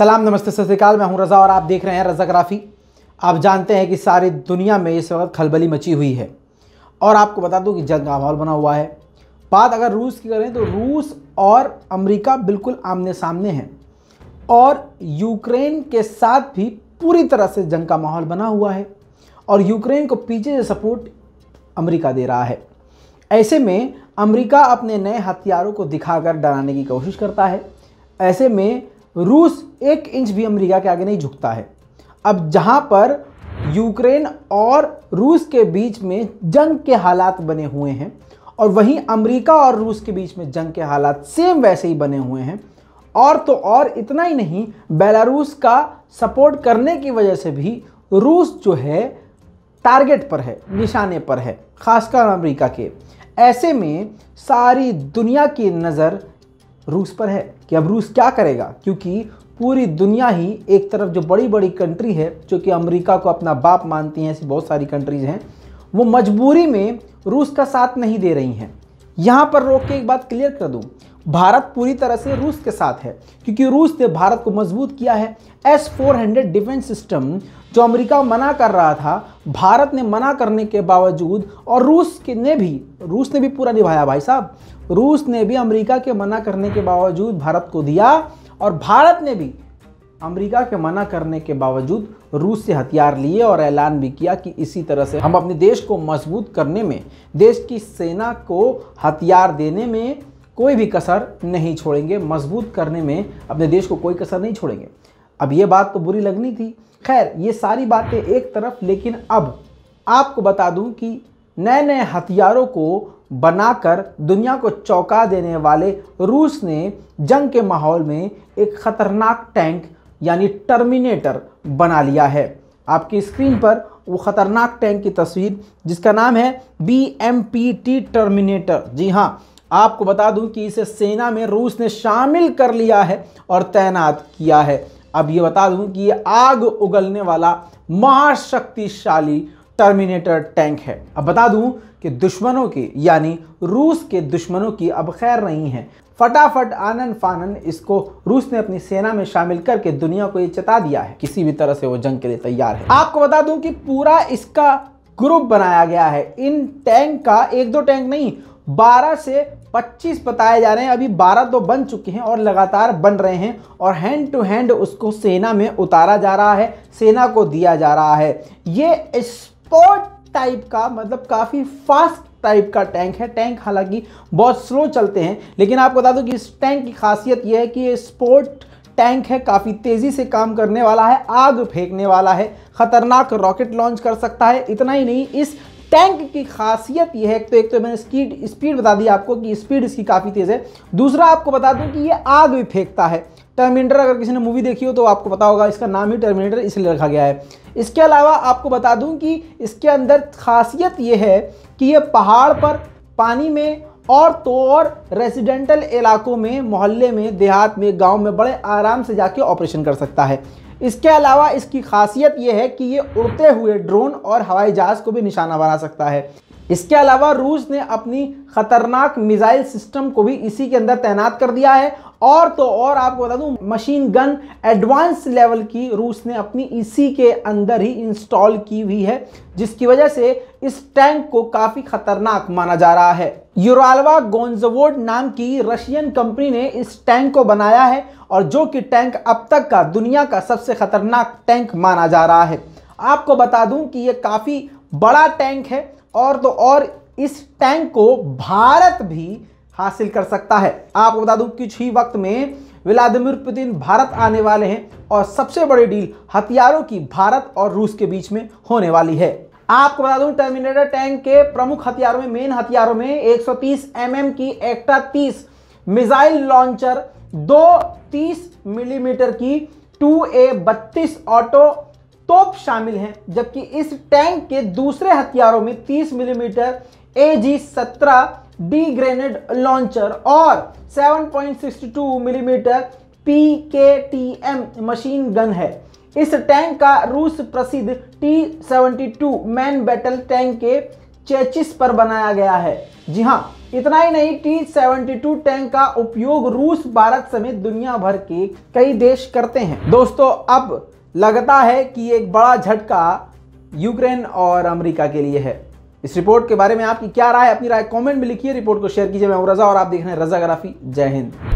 सलाम नमस्ते सत मैं हूं रज़ा और आप देख रहे हैं रज़ा ग्राफ़ी आप जानते हैं कि सारी दुनिया में इस वक्त खलबली मची हुई है और आपको बता दूं कि जंग का माहौल बना हुआ है बात अगर रूस की करें तो रूस और अमेरिका बिल्कुल आमने सामने हैं और यूक्रेन के साथ भी पूरी तरह से जंग का माहौल बना हुआ है और यूक्रेन को पीछे से सपोर्ट अमरीका दे रहा है ऐसे में अमरीका अपने नए हथियारों को दिखाकर डराने की कोशिश करता है ऐसे में रूस एक इंच भी अमेरिका के आगे नहीं झुकता है अब जहाँ पर यूक्रेन और रूस के बीच में जंग के हालात बने हुए हैं और वहीं अमेरिका और रूस के बीच में जंग के हालात सेम वैसे ही बने हुए हैं और तो और इतना ही नहीं बेलारूस का सपोर्ट करने की वजह से भी रूस जो है टारगेट पर है निशाने पर है खासकर अमेरिका के ऐसे में सारी दुनिया की नज़र रूस पर है कि अब रूस क्या करेगा क्योंकि पूरी दुनिया ही एक तरफ जो बड़ी बड़ी कंट्री है जो कि अमेरिका को अपना बाप मानती हैं ऐसी बहुत सारी कंट्रीज हैं वो मजबूरी में रूस का साथ नहीं दे रही हैं यहाँ पर रोक के एक बात क्लियर कर दूँ भारत पूरी तरह से रूस के साथ है क्योंकि रूस ने भारत को मजबूत किया है S four hundred defence system जो अमेरिका मना कर रहा था भारत ने मना करने के बावजूद और रूस के ने भी रूस ने भी पूरा निभाया भाई साहब रूस ने भी अमेरिका के मना करने के बावजूद भारत को दिया और भारत ने भी अमेरिका के मना करने के बावजूद रूस से हथियार लिए और ऐलान भी किया कि इसी तरह से हम अपने देश को मजबूत करने में देश की सेना को हथियार देने में कोई भी कसर नहीं छोड़ेंगे मजबूत करने में अपने देश को कोई कसर नहीं छोड़ेंगे अब ये बात तो बुरी लगनी थी खैर ये सारी बातें एक तरफ लेकिन अब आपको बता दूं कि नए नए हथियारों को बनाकर दुनिया को चौंका देने वाले रूस ने जंग के माहौल में एक ख़तरनाक टैंक यानी टर्मिनेटर बना लिया है आपकी स्क्रीन पर वो ख़तरनाक टैंक की तस्वीर जिसका नाम है B M P T terminator जी हाँ आपको बता दूं कि इसे सेना में रूस ने शामिल कर लिया है और तैनात किया है अब ये बता दूं कि ये आग उगलने वाला महाशक्तिशाली टर्मिनेटर टैंक है अब बता दूं कि दुश्मनों की यानी रूस के दुश्मनों की अब खैर नहीं है फटाफट आनंद फानन इसको रूस ने अपनी सेना में शामिल करके दुनिया को ये चता दिया है किसी भी तरह से वो जंग के लिए तैयार है आपको बता दूं कि पूरा इसका ग्रुप बनाया गया है इन टैंक का एक दो टैंक नहीं 12 से 25 बताए जा रहे हैं अभी 12 तो बन चुके हैं और लगातार बन रहे हैं और हैंड टू हैंड उसको सेना में उतारा जा रहा है सेना को दिया जा रहा है ये स्पोर्ट टाइप का मतलब काफ़ी फास्ट टाइप का टैंक है टैंक हालांकि बहुत स्लो चलते हैं लेकिन आपको बता दूं कि इस टैंक की खासियत यह है कि ये स्पोर्ट टैंक है काफ़ी तेज़ी से काम करने वाला है आग फेंकने वाला है ख़तरनाक रॉकेट लॉन्च कर सकता है इतना ही नहीं इस टैंक की खासियत यह है तो एक तो मैंने स्पीड स्पीड बता दी आपको कि स्पीड इसकी काफ़ी तेज़ है दूसरा आपको बता दूं कि ये आग भी फेंकता है टर्मिनेटर अगर किसी ने मूवी देखी हो तो आपको पता होगा इसका नाम ही टर्मिनेटर इसलिए रखा गया है इसके अलावा आपको बता दूं कि इसके अंदर खासियत ये है कि ये पहाड़ पर पानी में और तो और रेजिडेंटल इलाकों में मोहल्ले में देहात में गांव में बड़े आराम से जाके ऑपरेशन कर सकता है इसके अलावा इसकी खासियत ये है कि ये उड़ते हुए ड्रोन और हवाई जहाज़ को भी निशाना बना सकता है इसके अलावा रूस ने अपनी खतरनाक मिसाइल सिस्टम को भी इसी के अंदर तैनात कर दिया है और तो और आपको बता दूं मशीन गन एडवांस लेवल की रूस ने अपनी इसी के अंदर ही इंस्टॉल की हुई है जिसकी वजह से इस टैंक को काफ़ी खतरनाक माना जा रहा है यूरालवा गोन्जवोड नाम की रशियन कंपनी ने इस टैंक को बनाया है और जो कि टैंक अब तक का दुनिया का सबसे खतरनाक टैंक माना जा रहा है आपको बता दूं कि ये काफ़ी बड़ा टैंक है और तो और इस टैंक को भारत भी हासिल कर सकता है आपको बता दूं कुछ ही वक्त में व्लादिमिर पुतिन भारत आने वाले हैं और सबसे बड़ी डील हथियारों की भारत और रूस के बीच में होने वाली है आपको बता दूं टर्मिनेटर टैंक के प्रमुख हथियारों में मेन हथियारों में 130 सौ mm की एक्टा 30 मिसाइल लॉन्चर दो 30 मिलीमीटर की टू ए बत्तीस ऑटो तोप शामिल हैं जबकि इस टैंक के दूसरे हथियारों में 30 मिलीमीटर ए जी सत्रह डी ग्रेनेड लॉन्चर और 7.62 millimetre P K T M machine gun है इस टैंक का रूस प्रसिद्ध टी 72 मैन बैटल टैंक के चेचिस पर बनाया गया है जी हाँ इतना ही नहीं टी टू टैंक का उपयोग रूस भारत समेत दुनिया भर के कई देश करते हैं दोस्तों अब लगता है कि एक बड़ा झटका यूक्रेन और अमेरिका के लिए है इस रिपोर्ट के बारे में आपकी क्या राय है अपनी राय कमेंट में लिखिए रिपोर्ट को शेयर कीजिए मैं हूँ रजा और आप देख रहे हैं रजा ग्राफी जय हिंद